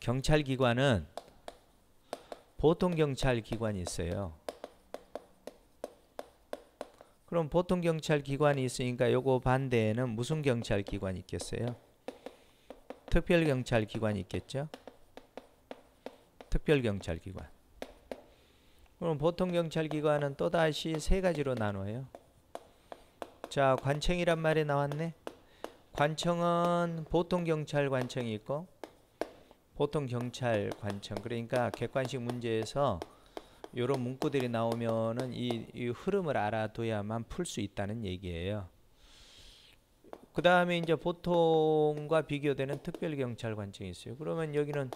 경찰기관은 보통 경찰기관이 있어요. 그럼 보통 경찰기관이 있으니까 요거 반대에는 무슨 경찰기관이 있겠어요? 특별경찰기관이 있겠죠? 특별경찰기관. 그럼 보통 경찰기관은 또다시 세 가지로 나눠요. 자, 관청이란 말이 나왔네. 관청은 보통 경찰 관청이 있고 보통 경찰 관청 그러니까 객관식 문제에서 이런 문구들이 나오면은 이, 이 흐름을 알아둬야만 풀 수 있다는 얘기예요. 그 다음에 이제 보통과 비교되는 특별경찰관청이 있어요. 그러면 여기는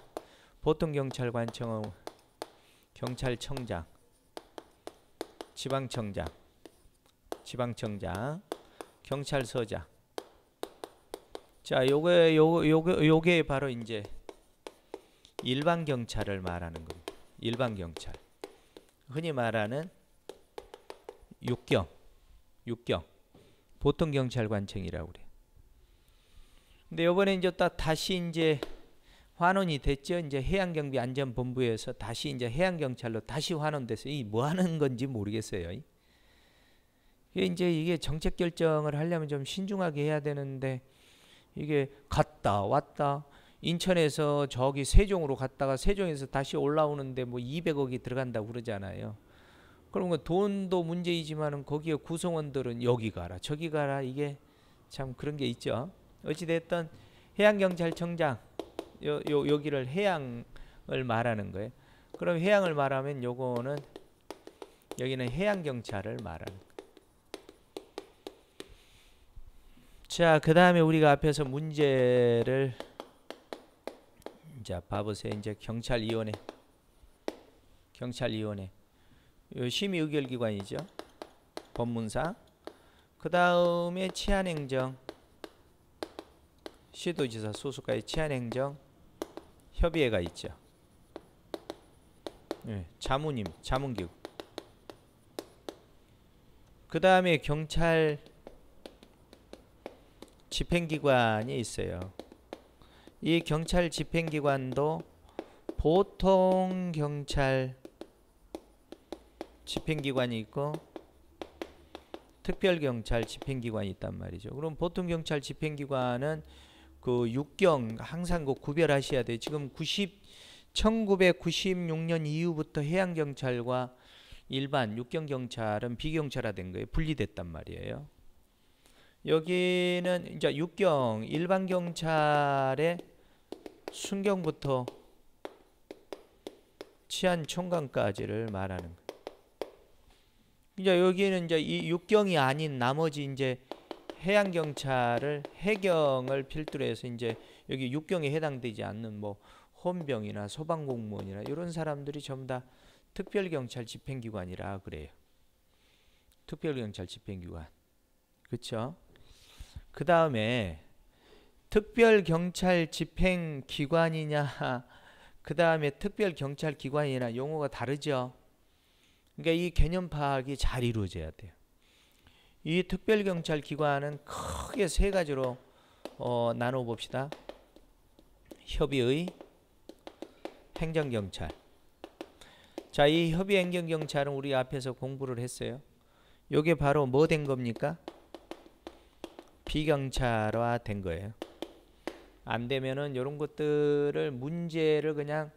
보통경찰관청은 경찰청장, 지방청장, 지방청장, 경찰서장. 자, 요게 요요 요게 바로 이제 일반 경찰을 말하는 겁니요 일반 경찰. 흔히 말하는 육경, 육경, 보통 경찰관청이라고 그래요. 근데 이번에 이제 딱 다시 이제 환원이 됐죠. 이제 해양경비 안전본부에서 다시 이제 해양경찰로 다시 환원됐어요. 이뭐 하는 건지 모르겠어요. 이게 이제 이게 정책 결정을 하려면 좀 신중하게 해야 되는데 이게 갔다 왔다 인천에서 저기 세종으로 갔다가 세종에서 다시 올라오는데 뭐 200억이 들어간다고 그러잖아요. 그러면 뭐 돈도 문제이지만은 거기에 구성원들은 여기 가라 저기 가라 이게 참 그런 게 있죠. 어찌 됐든 해양경찰청장 요, 요 여기를 해양을 말하는 거예요. 그럼 해양을 말하면 요거는 여기는 해양경찰을 말하는 거예요. 자, 그 다음에 우리가 앞에서 문제를 자, 봐보세요. 이제 경찰위원회. 경찰위원회. 심의 의결기관이죠. 법문사그 다음에 치안행정. 시도지사 소속과의 치안행정. 협의회가 있죠. 네, 자문임, 자문기구. 그 다음에 경찰 집행기관이 있어요. 이 경찰 집행기관도 보통 경찰 집행기관이 있고 특별경찰 집행기관이 있단 말이죠. 그럼 보통 경찰 집행기관은 그 육경 항상 그 구별하셔야 돼요. 지금 90 1996년 이후부터 해양 경찰과 일반 육경 경찰은 비경찰화된 거예요. 분리됐단 말이에요. 여기는 이제 육경 일반 경찰의 순경부터 치안 총강까지를 말하는 거. 이제 여기에는 이제 이 육경이 아닌 나머지 이제 해양 경찰을 해경을 필두로 해서 이제 여기 육경에 해당되지 않는 뭐 헌병이나 소방 공무원이나 이런 사람들이 전부 다 특별 경찰 집행기관이라 그래요. 특별 경찰 집행기관. 그렇죠? 그다음에 특별 경찰 집행 기관이냐 그 다음에 특별 경찰 기관이냐 용어가 다르죠. 그러니까 이 개념 파악이 잘 이루어져야 돼요. 이 특별 경찰 기관은 크게 세 가지로 어, 나눠 봅시다. 협의의 행정 경찰. 자, 이 협의 행정 경찰은 우리 앞에서 공부를 했어요. 요게 바로 뭐 된 겁니까? 비경찰화 된 거예요. 안 되면은 이런 것들을 문제를 그냥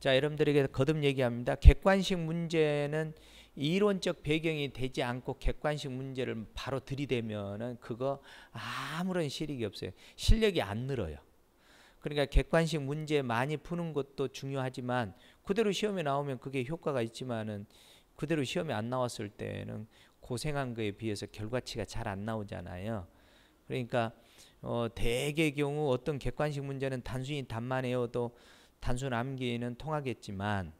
자 여러분들에게 거듭 얘기합니다. 객관식 문제는 이론적 배경이 되지 않고 객관식 문제를 바로 들이대면은 그거 아무런 실익이 없어요. 실력이 안 늘어요. 그러니까 객관식 문제 많이 푸는 것도 중요하지만 그대로 시험에 나오면 그게 효과가 있지만은 그대로 시험에 안 나왔을 때는 고생한 거에 비해서 결과치가 잘 안 나오잖아요. 그러니까 어, 대개 경우 어떤 객관식 문제는 단순히 답만 해워도 단순 암기에는 통하겠지만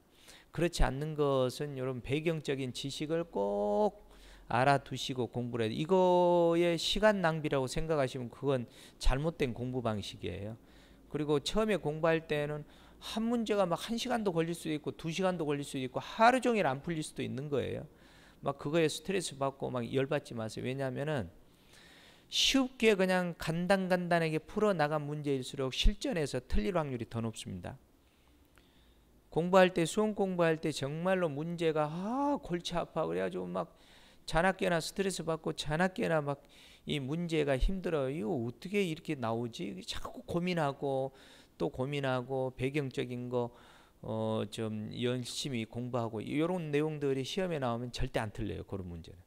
그렇지 않는 것은 이런 배경적인 지식을 꼭 알아두시고 공부를 해요. 야 이거에 시간 낭비라고 생각하시면 그건 잘못된 공부 방식이에요. 그리고 처음에 공부할 때는 한 문제가 막 한 시간도 걸릴 수도 있고 두 시간도 걸릴 수도 있고 하루 종일 안 풀릴 수도 있는 거예요. 막 그거에 스트레스 받고 막 열받지 마세요. 왜냐하면은 쉽게 그냥 간단간단하게 풀어나간 문제일수록 실전에서 틀릴 확률이 더 높습니다. 공부할 때 수험 공부할 때 정말로 문제가 아 골치 아파 그래가지고 막 잔학계나 스트레스 받고 잔학계나 막 이 문제가 힘들어요. 이거 어떻게 이렇게 나오지? 자꾸 고민하고 또 고민하고 배경적인 거어 열심히 공부하고 이런 내용들이 시험에 나오면 절대 안 틀려요. 그런 문제는.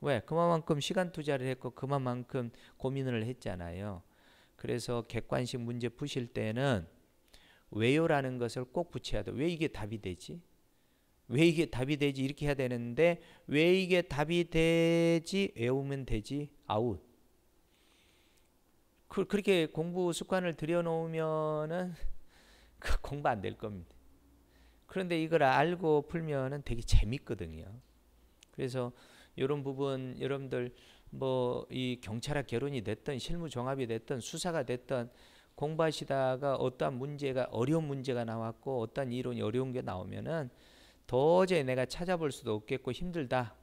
왜? 그만큼 시간 투자를 했고 그만큼 고민을 했잖아요. 그래서 객관식 문제 푸실 때는 왜요라는 것을 꼭 붙여야 돼. 왜 이게 답이 되지? 왜 이게 답이 되지? 이렇게 해야 되는데 왜 이게 답이 되지? 외우면 되지? 아웃. 그, 그렇게 공부 습관을 들여놓으면은 그 공부 안 될 겁니다. 그런데 이걸 알고 풀면은 되게 재밌거든요. 그래서 이런 부분 여러분들 뭐 이 경찰학 결론이 됐든 실무 종합이 됐든 수사가 됐든 공부하시다가 어떠한 문제가 어려운 문제가 나왔고 어떠한 이론이 어려운 게 나오면은 도저히 내가 찾아볼 수도 없겠고 힘들다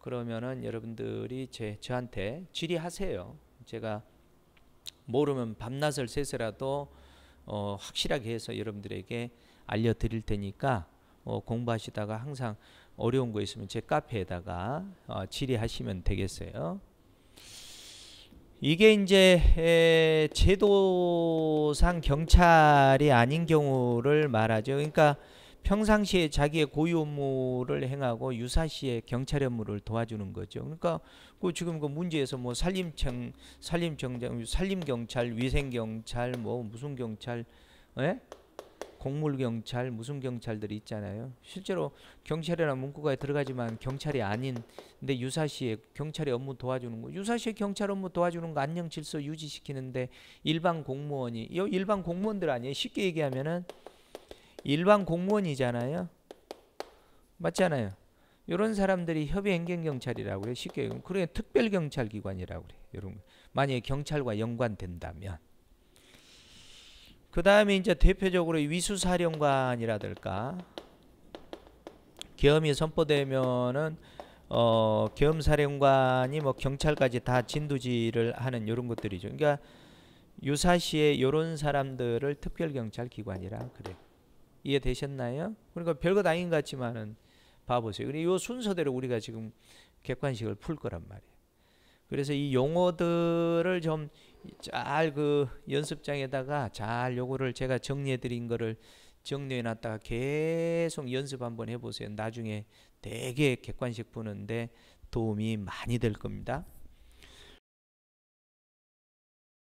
그러면은 여러분들이 제 저한테 질의하세요 제가 모르면 밤낮을 새서라도 어, 확실하게 해서 여러분들에게 알려드릴 테니까 어, 공부하시다가 항상 어려운 거 있으면 제 카페에다가 어, 질의하시면 되겠어요. 이게 이제 제도상 경찰이 아닌 경우를 말하죠. 그러니까 평상시에 자기의 고유 업무를 행하고 유사시에 경찰 업무를 도와주는 거죠. 그러니까 그 지금 그 문제에서 뭐 산림청, 산림청 산림경찰, 위생경찰, 뭐 무슨 경찰, 예? 곡물 경찰, 무슨 경찰들이 있잖아요. 실제로 경찰이나 문구가에 들어가지만 경찰이 아닌 근데 유사시에 경찰의 업무 도와주는 거. 유사시에 경찰 업무 도와주는 거 안녕 질서 유지시키는데 일반 공무원이 이 일반 공무원들 아니에요. 쉽게 얘기하면은 일반 공무원이잖아요. 맞잖아요. 이런 사람들이 협의 행정 경찰이라고 해요. 쉽게 얘기하면 그래 그러니까 특별 경찰 기관이라고 그래요. 이런 거. 만약에 경찰과 연관된다면 그 다음에 이제 대표적으로 위수사령관이라든가 계엄이 선포되면은 어, 계엄사령관이 뭐 경찰까지 다 진두지를 하는 이런 것들이죠. 그러니까 유사시에 이런 사람들을 특별경찰기관이라 그래. 이해되셨나요? 그러니까 별것 아닌 것 같지만은 봐보세요. 그리고 이 순서대로 우리가 지금 객관식을 풀 거란 말이에요. 그래서 이 용어들을 좀 잘그 연습장에다가 잘 요거를 제가 정리해 드린 거를 정리해 놨다가 계속 연습 한번 해보세요. 나중에 되게 객관식 보는데 도움이 많이 될 겁니다.